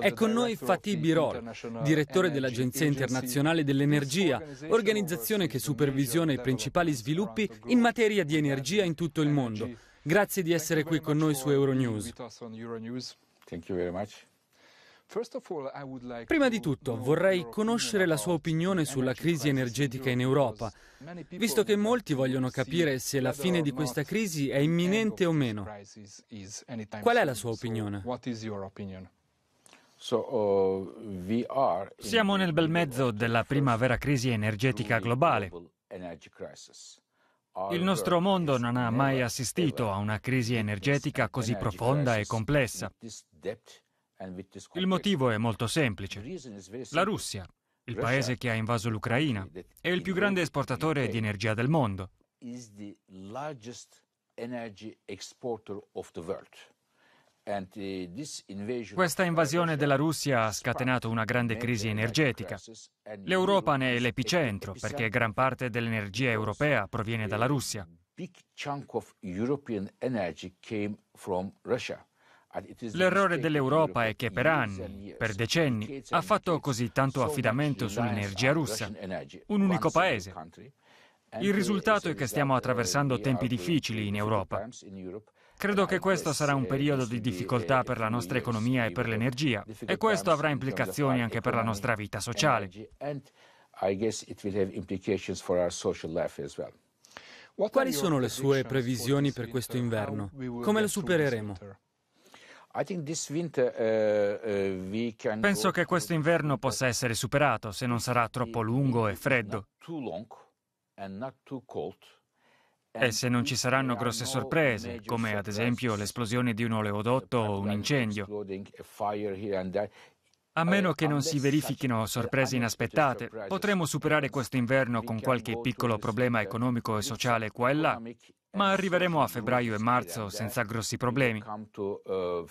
È con noi Fatih Birol, direttore dell'Agenzia internazionale dell'energia, organizzazione che supervisiona i principali sviluppi in materia di energia in tutto il mondo. Grazie di essere qui con noi su Euronews. Prima di tutto vorrei conoscere la sua opinione sulla crisi energetica in Europa, visto che molti vogliono capire se la fine di questa crisi è imminente o meno. Qual è la sua opinione? Oh, Siamo nel bel mezzo della primavera crisi energetica globale. Il nostro mondo non ha mai assistito a una crisi energetica così profonda e complessa. Il motivo è molto semplice. La Russia, il paese che ha invaso l'Ucraina, è il più grande esportatore di energia del mondo. Uh, Questa invasione della Russia ha scatenato una grande crisi energetica. L'Europa ne è l'epicentro perché gran parte dell'energia europea proviene dalla Russia. Russia. L'errore dell'Europa è che per anni, per decenni, ha fatto così tanto affidamento sull'energia russa, un unico paese. Il risultato è che stiamo attraversando tempi difficili in Europa. Credo che questo sarà un periodo di difficoltà uh, per la nostra economia e per l'energia e questo avrà implicazioni anche per la nostra vita sociale. Quali sono le sue previsioni per questo inverno? Come lo supereremo? Eh, eh, Penso che questo inverno possa essere superato se non sarà troppo lungo e freddo. E se non ci saranno grosse sorprese, come ad esempio l'esplosione di un oleodotto o un incendio. A meno eh, che non si verifichino sorprese inaspettate, potremo superare questo inverno con qualche piccolo problema economico e sociale qua e là, ma arriveremo a febbraio e marzo senza grossi problemi. Eh,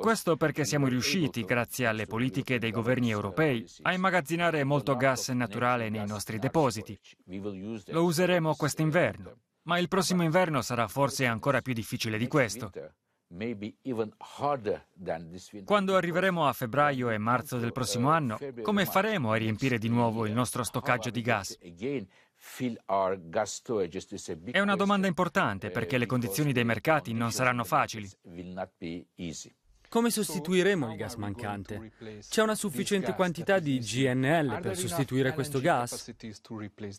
questo perché siamo riusciti, grazie alle politiche dei governi europei, a immagazzinare molto gas naturale nei nostri depositi. Lo useremo quest'inverno, ma il prossimo inverno sarà forse ancora più difficile di questo. Quando arriveremo a febbraio e marzo del prossimo eh, anno, come faremo a riempire di nuovo il nostro stoccaggio di gas? È una domanda importante perché le condizioni dei mercati non saranno facili. Come sostituiremo il gas mancante? C'è una sufficiente quantità di GNL per sostituire questo gas? Eh,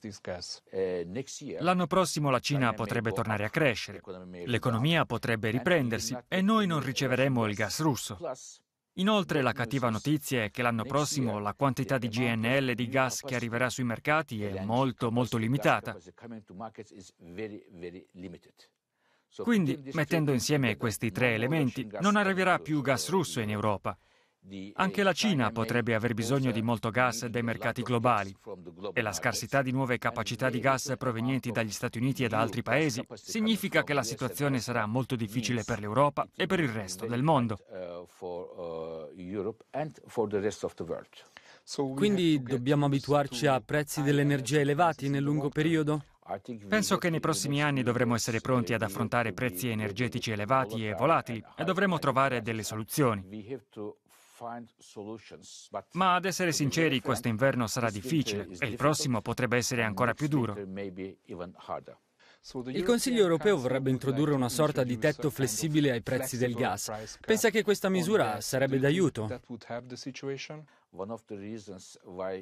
eh, l'anno prossimo la Cina potrebbe tornare a crescere, l'economia potrebbe riprendersi e noi non riceveremo il gas russo. Inoltre la cattiva notizia è che l'anno prossimo la quantità di GNL di gas che arriverà sui mercati è molto molto limitata. Quindi, mettendo insieme questi tre elementi, non arriverà più gas russo in Europa. Anche la Cina potrebbe aver bisogno di molto gas dai mercati globali e la scarsità di nuove capacità di gas provenienti dagli Stati Uniti e da altri paesi significa che la situazione sarà molto difficile per l'Europa e per il resto del mondo. Quindi dobbiamo abituarci a prezzi dell'energia elevati nel lungo periodo? Penso che nei prossimi anni dovremo essere pronti ad affrontare prezzi energetici elevati e volatili e dovremo trovare delle soluzioni. Ma ad essere sinceri, questo inverno sarà difficile e il prossimo potrebbe essere ancora più duro. Il Consiglio europeo vorrebbe introdurre una sorta di tetto flessibile ai prezzi del gas. Pensa che questa misura sarebbe d'aiuto?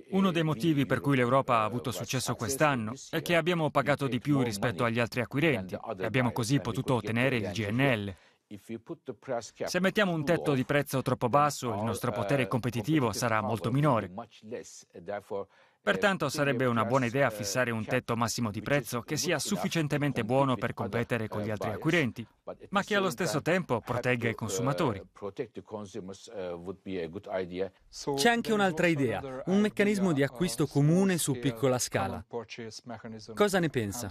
Uno dei motivi per cui l'Europa ha avuto uh, successo quest'anno è che abbiamo pagato di più rispetto agli altri acquirenti e abbiamo così potuto ottenere il GNL. Se mettiamo un tetto di prezzo troppo basso, il nostro uh, potere competitivo sarà molto minore. Pertanto eh, sarebbe una buona idea fissare un tetto massimo di prezzo che sia sufficientemente buono per competere con gli altri acquirenti, ma che allo stesso tempo protegga i uh, consumatori. Uh, C'è anche un'altra idea, un meccanismo di acquisto comune su piccola scala. Cosa ne pensa?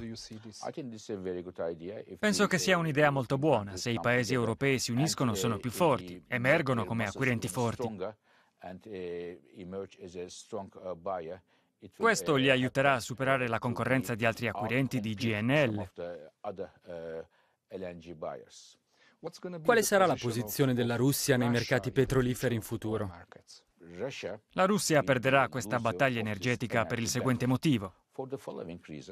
Penso che sia uh, un'idea molto buona. Se i paesi europei si uniscono sono più forti, emergono come acquirenti forti. Questo gli uh, aiuterà a superare la concorrenza di altri acquirenti di GNL. Uh, Quale sarà la posizione della Russia nei mercati petroliferi in futuro? La Russia perderà questa battaglia energetica per il seguente motivo.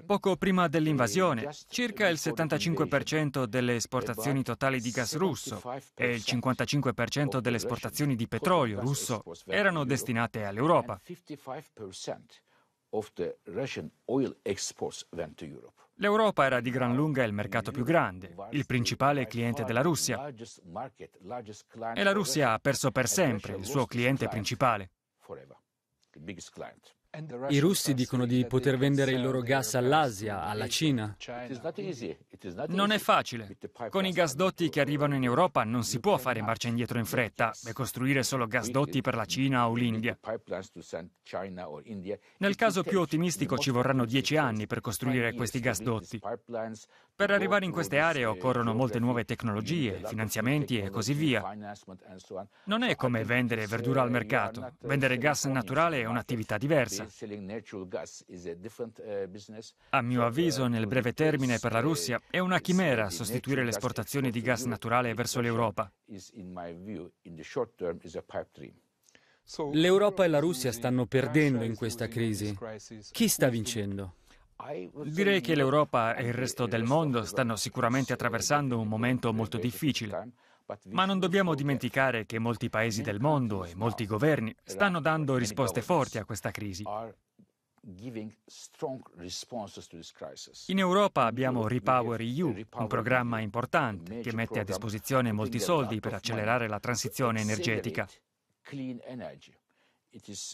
Poco prima dell'invasione, circa il 75% delle esportazioni totali di gas russo e il 55% delle esportazioni di petrolio russo erano destinate all'Europa. L'Europa era di gran lunga il mercato più grande, il principale cliente della Russia. E la Russia ha perso per sempre il suo cliente principale. I russi dicono di poter vendere il loro gas all'Asia, alla Cina. Non è facile. Con i gasdotti che arrivano in uh, Europa non si può fare marcia indietro in fretta e costruire solo gasdotti per la Cina o l'India. Nel caso più ottimistico ci vorranno dieci anni per costruire questi gasdotti. Per arrivare in queste aree uh, occorrono molte nuove uh, tecnologie, finanziamenti e così via. Non è come vendere verdura al mercato. Vendere gas naturale è un'attività diversa. Eh, a mio avviso, eh, nel breve termine per la eh, Russia è una chimera sostituire le esportazioni di gas naturale verso l'Europa. L'Europa e la Russia stanno perdendo in questa crisi. Chi sta vincendo? Direi che l'Europa e il resto del mondo stanno sicuramente attraversando un momento molto difficile, ma non dobbiamo dimenticare che molti paesi del mondo e molti governi stanno dando risposte forti a questa crisi. In Europa abbiamo Repower EU, un programma importante che mette a disposizione molti soldi per accelerare la transizione energetica.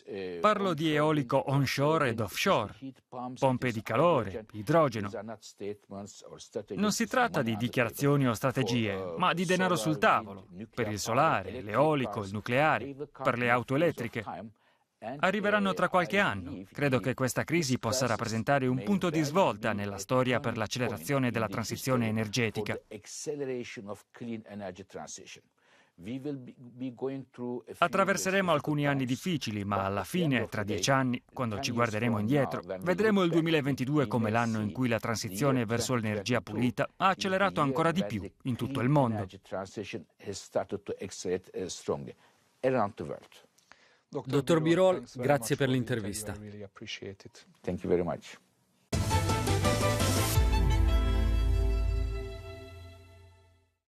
Eh, Parlo di eolico onshore ed offshore, pompe di calore, idrogeno. Non si tratta di dichiarazioni o strategie, uh, ma di denaro sul tavolo, per il solare, l'eolico, il nucleare, per le auto elettriche. Arriveranno tra eh, qualche anno. Credo che questa crisi possa rappresentare un punto di svolta nella storia per l'accelerazione della transizione energetica. Attraverseremo alcuni anni difficili, ma alla fine, tra dieci anni, quando ci guarderemo indietro, vedremo il 2022 come l'anno in cui la transizione verso l'energia pulita ha accelerato ancora di più in tutto il mondo. Uh, Dottor Birol, grazie per l'intervista. Grazie mille.